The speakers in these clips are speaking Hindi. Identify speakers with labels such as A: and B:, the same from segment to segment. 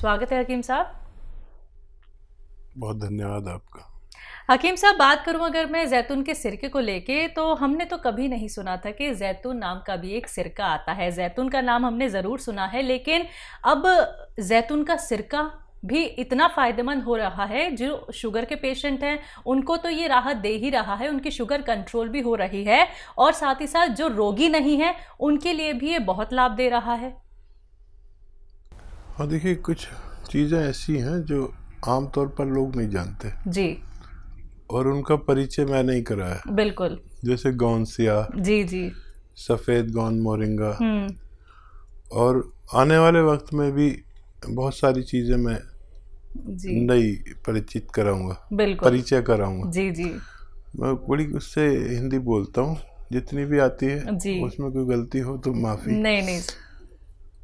A: स्वागत है हकीम साहब
B: बहुत धन्यवाद आपका
A: हकीम साहब बात करूं अगर मैं जैतून के सिरके को लेके तो हमने तो कभी नहीं सुना था कि जैतून नाम का भी एक सिरका आता है जैतून का नाम हमने ज़रूर सुना है लेकिन अब जैतून का सिरका भी इतना फ़ायदेमंद हो रहा है जो शुगर के पेशेंट हैं उनको तो ये राहत दे ही रहा है उनकी शुगर कंट्रोल भी हो रही है और साथ ही साथ जो रोगी नहीं है उनके लिए भी ये बहुत लाभ दे रहा है
B: और देखिए कुछ चीज़ें ऐसी हैं जो आमतौर पर लोग नहीं जानते जी और उनका परिचय मैं नहीं कराया बिल्कुल जैसे गौन सिया जी जी सफ़ेद गौन मोरिंगा हम्म। और आने वाले वक्त में भी बहुत सारी चीज़ें मैं नई परिचित कराऊंगा बिल्कुल परिचय कराऊंगा जी जी मैं बड़ी उससे हिंदी बोलता हूँ जितनी भी आती है उसमें कोई गलती हो तो माफ़ी नहीं नहीं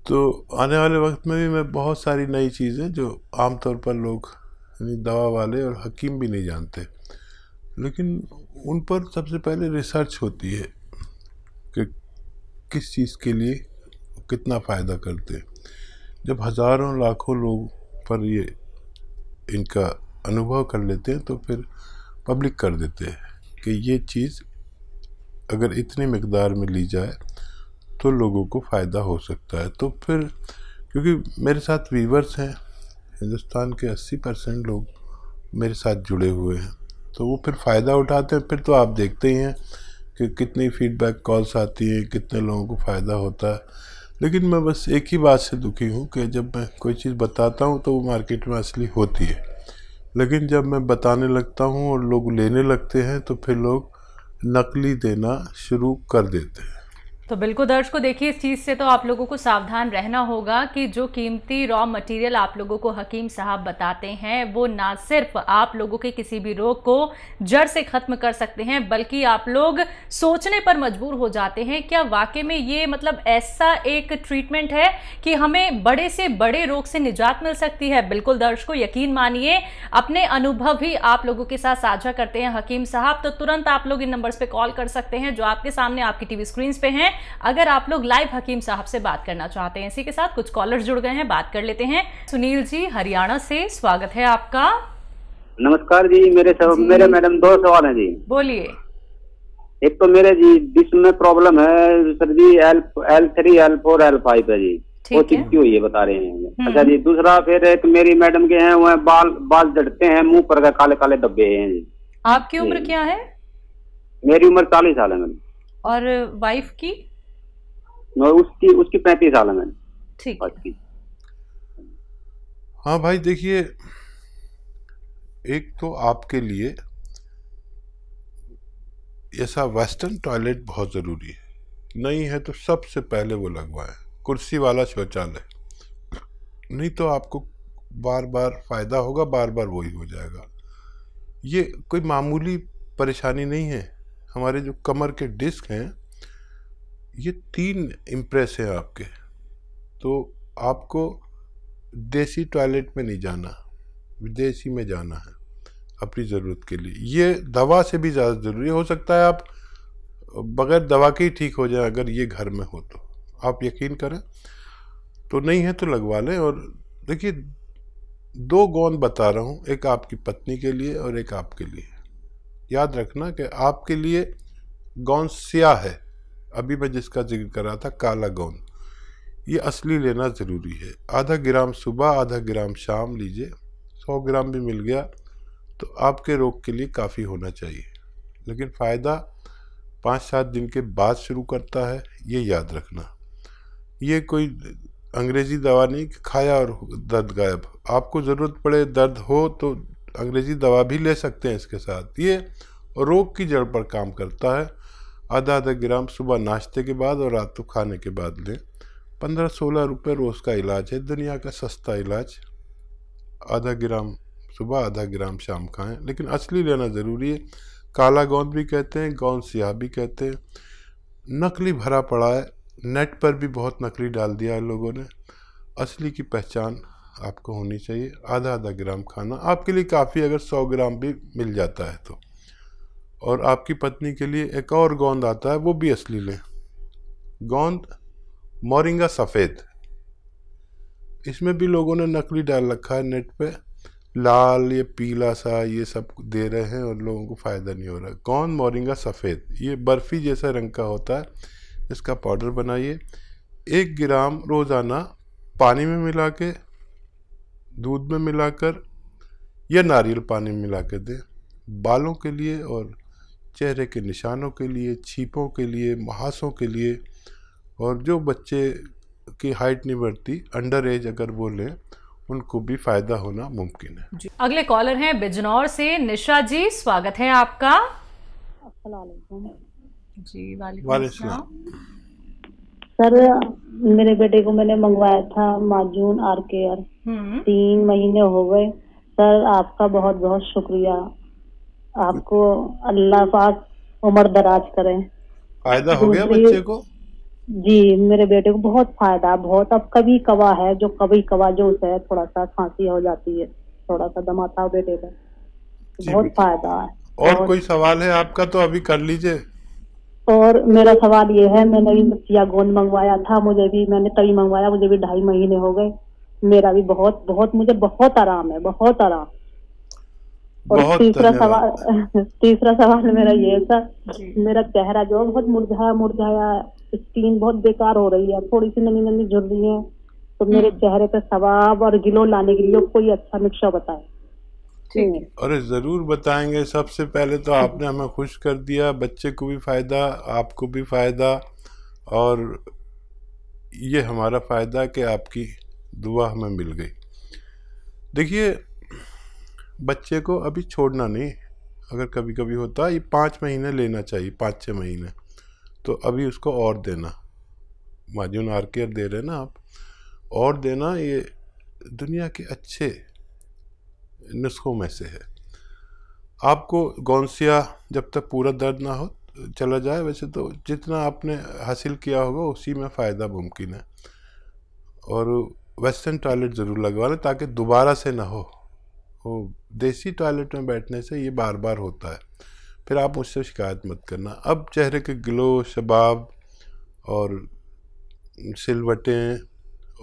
B: तो आने वाले वक्त में भी मैं बहुत सारी नई चीज़ें जो आमतौर पर लोग यानी दवा वाले और हकीम भी नहीं जानते लेकिन उन पर सबसे पहले रिसर्च होती है कि किस चीज़ के लिए कितना फ़ायदा करते हैं जब हज़ारों लाखों लोग पर ये इनका अनुभव कर लेते हैं तो फिर पब्लिक कर देते हैं कि ये चीज़ अगर इतनी मकदार में ली जाए तो लोगों को फ़ायदा हो सकता है तो फिर क्योंकि मेरे साथ वीवर्स हैं हिंदुस्तान के 80 परसेंट लोग मेरे साथ जुड़े हुए हैं तो वो फिर फ़ायदा उठाते हैं फिर तो आप देखते ही हैं कि कितनी फीडबैक कॉल्स आती हैं कितने लोगों को फ़ायदा होता है लेकिन मैं बस एक ही बात से दुखी हूँ कि जब मैं कोई चीज़ बताता हूँ तो वो मार्केट में असली होती है लेकिन जब मैं बताने लगता हूँ और लोग लेने लगते हैं तो फिर लोग नकली देना शुरू कर देते हैं
A: तो बिल्कुल दर्श को देखिए इस चीज़ से तो आप लोगों को सावधान रहना होगा कि जो कीमती रॉ मटेरियल आप लोगों को हकीम साहब बताते हैं वो ना सिर्फ आप लोगों के किसी भी रोग को जड़ से ख़त्म कर सकते हैं बल्कि आप लोग सोचने पर मजबूर हो जाते हैं क्या वाकई में ये मतलब ऐसा एक ट्रीटमेंट है कि हमें बड़े से बड़े रोग से निजात मिल सकती है बिल्कुल दर्श को यकीन मानिए अपने अनुभव भी आप लोगों के साथ साझा करते हैं हकीम साहब तो तुरंत आप लोग इन नंबर्स पर कॉल कर सकते हैं जो आपके सामने आपकी टीवी स्क्रीन पे हैं अगर आप लोग लाइव हकीम साहब से बात करना चाहते हैं इसी के साथ कुछ कॉलर जुड़ गए हैं बात कर लेते हैं सुनील जी हरियाणा से स्वागत है आपका नमस्कार जी मेरे सब जी। मेरे मैडम दो सवाल हैं जी बोलिए एक तो मेरे जी डिश में प्रॉब्लम है सर जी L L three L four L five है जी वो चिपकी हुई है बता रहे हैं हम्म। अच्छा जी दूसरा फिर एक मेरी मैडम के हैं वह बाल बाल जड़ते हैं मुंह पर काले काले डब्बे हैं जी आपकी उम्र क्या है मेरी उम्र चालीस साल है मैडम और वाइफ की और उसकी उसकी पैंतीस साल है ठीक
B: हाँ भाई देखिए एक तो आपके लिए ऐसा वेस्टर्न टॉयलेट बहुत ज़रूरी है नहीं है तो सबसे पहले वो लगवाएं कुर्सी वाला शौचालय नहीं तो आपको बार बार फ़ायदा होगा बार बार वही हो जाएगा ये कोई मामूली परेशानी नहीं है हमारे जो कमर के डिस्क हैं ये तीन इम्प्रेस हैं आपके तो आपको देसी टॉयलेट में नहीं जाना विदेशी में जाना है अपनी ज़रूरत के लिए ये दवा से भी ज़्यादा ज़रूरी हो सकता है आप बगैर दवा के ही ठीक हो जाए अगर ये घर में हो तो आप यकीन करें तो नहीं है तो लगवा लें और देखिए दो गौन बता रहा हूँ एक आपकी पत्नी के लिए और एक आपके लिए याद रखना कि आपके लिए गौन स्याह है अभी मैं जिसका जिक्र कर रहा था काला गौन ये असली लेना ज़रूरी है आधा ग्राम सुबह आधा ग्राम शाम लीजिए सौ ग्राम भी मिल गया तो आपके रोग के लिए काफ़ी होना चाहिए लेकिन फ़ायदा पाँच सात दिन के बाद शुरू करता है ये याद रखना ये कोई अंग्रेज़ी दवा नहीं कि खाया और दर्द गायब आपको ज़रूरत पड़े दर्द हो तो अंग्रेजी दवा भी ले सकते हैं इसके साथ ये रोग की जड़ पर काम करता है आधा आधा ग्राम सुबह नाश्ते के बाद और रात को खाने के बाद लें पंद्रह सोलह रुपये रोज़ का इलाज है दुनिया का सस्ता इलाज आधा ग्राम सुबह आधा ग्राम शाम खाएं लेकिन असली लेना ज़रूरी है काला गोंद भी कहते हैं गोंद सियाह भी कहते हैं नकली भरा पड़ा है नेट पर भी बहुत नकली डाल दिया है लोगों ने असली की पहचान आपको होनी चाहिए आधा आधा ग्राम खाना आपके लिए काफ़ी अगर 100 ग्राम भी मिल जाता है तो और आपकी पत्नी के लिए एक और गोंद आता है वो भी असली लें गोंद मोरिंगा सफ़ेद इसमें भी लोगों ने नकली डाल रखा है नेट पे लाल ये पीला सा ये सब दे रहे हैं और लोगों को फ़ायदा नहीं हो रहा गोंद मोरिंगा सफ़ेद ये बर्फ़ी जैसा रंग का होता है इसका पाउडर बनाइए एक ग्राम रोज़ाना पानी में मिला के दूध में मिलाकर या नारियल पानी में मिला कर दें बालों के लिए और चेहरे के निशानों के लिए छीपों के लिए महासों के लिए और जो बच्चे की हाइट नहीं बढ़ती अंडर एज अगर वो लें उनको भी फायदा होना मुमकिन है
A: जी। अगले कॉलर हैं बिजनौर से निशा जी स्वागत है आपका जी वाले सर मेरे बेटे को मैंने मंगवाया था माजून आर के आर हम्म। तीन महीने हो गए सर आपका बहुत बहुत शुक्रिया आपको अल्लाह पाक उम्र दराज करे
B: फायदा हो गया बच्चे को
A: जी मेरे बेटे को बहुत फायदा बहुत अब कभी कवा है जो कभी कवा जो उसे है थोड़ा सा खांसी हो जाती है थोड़ा सा दमा था बेटे का बहुत फायदा है और
B: कोई सवाल है आपका तो अभी कर लीजिए
A: और मेरा सवाल ये है मैंने भी सिया गोंद मंगवाया था मुझे भी मैंने तभी मंगवाया मुझे भी ढाई महीने हो गए मेरा भी बहुत बहुत मुझे बहुत आराम है बहुत आराम और तीसरा सवाल
B: तीसरा सवाल मेरा ये था
A: मेरा चेहरा जो बहुत मुरझाया मुरझाया स्किन बहुत बेकार हो रही है थोड़ी सी नमी नमी जुड़ रही है
B: तो हम्म। मेरे
A: चेहरे पे सवाब और गिलो लाने के लिए कोई अच्छा नुस्खा बताए
B: अरे ज़रूर बताएंगे सबसे पहले तो आपने हमें खुश कर दिया बच्चे को भी फ़ायदा आपको भी फ़ायदा और ये हमारा फ़ायदा कि आपकी दुआ हमें मिल गई देखिए बच्चे को अभी छोड़ना नहीं अगर कभी कभी होता ये पाँच महीने लेना चाहिए पाँच छः महीने तो अभी उसको और देना माजून आर केयर दे रहे ना आप और देना ये दुनिया के अच्छे नुस्खों में से है आपको गौंसिया जब तक पूरा दर्द ना हो चला जाए वैसे तो जितना आपने हासिल किया होगा उसी में फ़ायदा मुमकिन है और वेस्टर्न टॉयलेट ज़रूर लगवा लें ताकि दोबारा से ना हो वो देसी टॉयलेट में बैठने से ये बार बार होता है फिर आप मुझसे शिकायत मत करना अब चेहरे के ग्लो शबाब और सिलवटें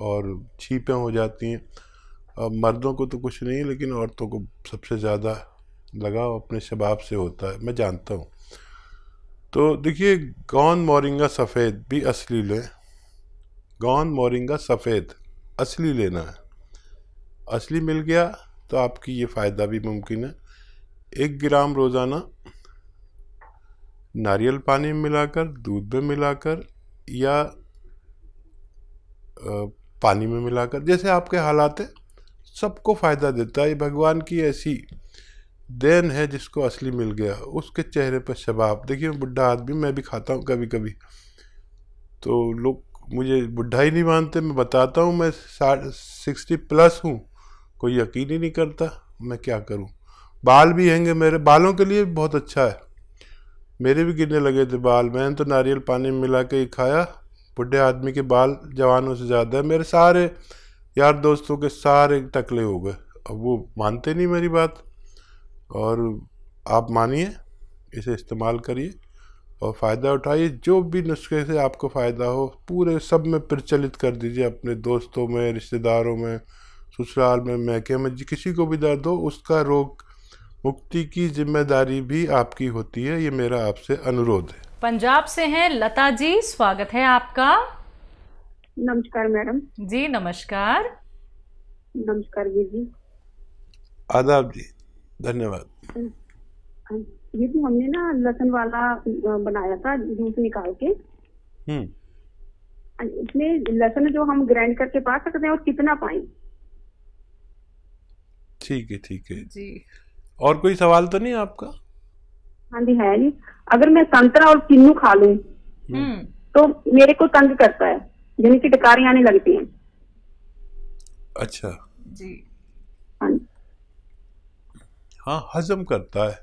B: और छीपें हो जाती हैं अब मर्दों को तो कुछ नहीं लेकिन औरतों को सबसे ज़्यादा लगाव अपने शबाब से होता है मैं जानता हूँ तो देखिए गौन मोरिंगा सफ़ेद भी असली लें गौन मोरिंगा सफ़ेद असली लेना है असली मिल गया तो आपकी ये फ़ायदा भी मुमकिन है एक ग्राम रोज़ाना नारियल पानी में मिलाकर दूध में मिलाकर या पानी में मिलाकर जैसे आपके हालात है सबको फ़ायदा देता है ये भगवान की ऐसी देन है जिसको असली मिल गया उसके चेहरे पर शबाब देखिए बुढ़ा आदमी मैं भी खाता हूँ कभी कभी तो लोग मुझे बुढ़ा ही नहीं मानते मैं बताता हूँ मैं साठ सिक्सटी प्लस हूँ कोई यकीन ही नहीं करता मैं क्या करूँ बाल भी हैंगे मेरे बालों के लिए बहुत अच्छा है मेरे भी गिरने लगे थे बाल मैंने तो नारियल पानी में मिला के ही खाया बुढ़े आदमी के बाल जवानों से ज़्यादा है मेरे सारे यार दोस्तों के सारे टकले हो गए अब वो मानते नहीं मेरी बात और आप मानिए इसे इस्तेमाल करिए और फ़ायदा उठाइए जो भी नुस्खे से आपको फ़ायदा हो पूरे सब में प्रचलित कर दीजिए अपने दोस्तों में रिश्तेदारों में ससुराल में महके में जी किसी को भी दर्द हो उसका रोग मुक्ति की जिम्मेदारी भी आपकी होती है ये मेरा आपसे अनुरोध है
A: पंजाब से हैं लता जी स्वागत है आपका नमस्कार मैडम जी नमस्कार नमस्कार जी जी
B: आदाब जी धन्यवाद
A: हाँ ये तो हमने ना लसन वाला बनाया था जूस निकाल के
B: हम्म।
A: इसमें लसन जो हम ग्राइंड करके पा सकते हैं और कितना पाए
B: ठीक है ठीक है जी और कोई सवाल तो नहीं आपका
A: हाँ जी है जी अगर मैं संतरा और किन्नू खा लू हम्म। हम्म। तो मेरे को तंग करता है यानी कि डकारी आने लगती है
B: अच्छा हाँ जी हाँ हजम करता है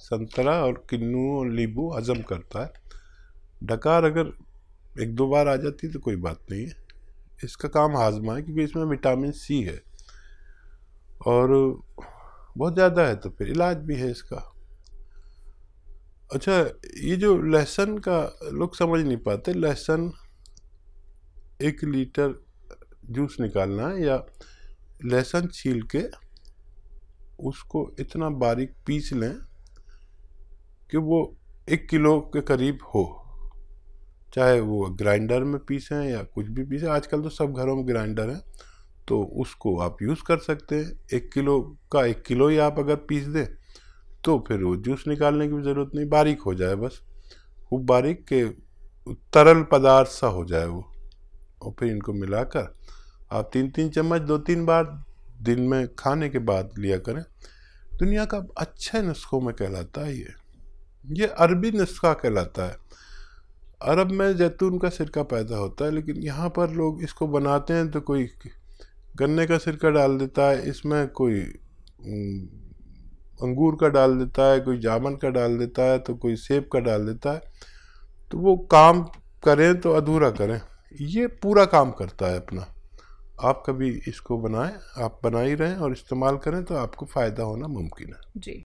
B: संतरा और किन्नू और लीबू हजम करता है डकार अगर एक दो बार आ जाती है तो कोई बात नहीं है इसका काम हाजमा है क्योंकि इसमें विटामिन सी है और बहुत ज़्यादा है तो फिर इलाज भी है इसका अच्छा ये जो लहसुन का लोग समझ नहीं पाते लहसुन एक लीटर जूस निकालना है या लहसुन छील के उसको इतना बारीक पीस लें कि वो एक किलो के करीब हो चाहे वो ग्राइंडर में पीसें या कुछ भी पीसें आजकल तो सब घरों में ग्राइंडर है तो उसको आप यूज़ कर सकते हैं एक किलो का एक किलो ही आप अगर पीस दें तो फिर वो जूस निकालने की भी ज़रूरत नहीं बारीक हो जाए बस खूब बारीक के तरल पदार्थ सा हो जाए वो और फिर इनको मिलाकर आप तीन तीन चम्मच दो तीन बार दिन में खाने के बाद लिया करें दुनिया का अच्छे नुस्खों में कहलाता है ये ये अरबी नुस्खा कहलाता है अरब में जैतून का सिरका पैदा होता है लेकिन यहाँ पर लोग इसको बनाते हैं तो कोई गन्ने का सिरका डाल देता है इसमें कोई अंगूर का डाल देता है कोई जामन का डाल देता है तो कोई सेब का डाल देता है तो वो काम करें तो अधूरा करें ये पूरा काम करता है अपना आप कभी इसको बनाएं आप बना ही रहें और इस्तेमाल करें तो आपको फ़ायदा होना मुमकिन है
A: जी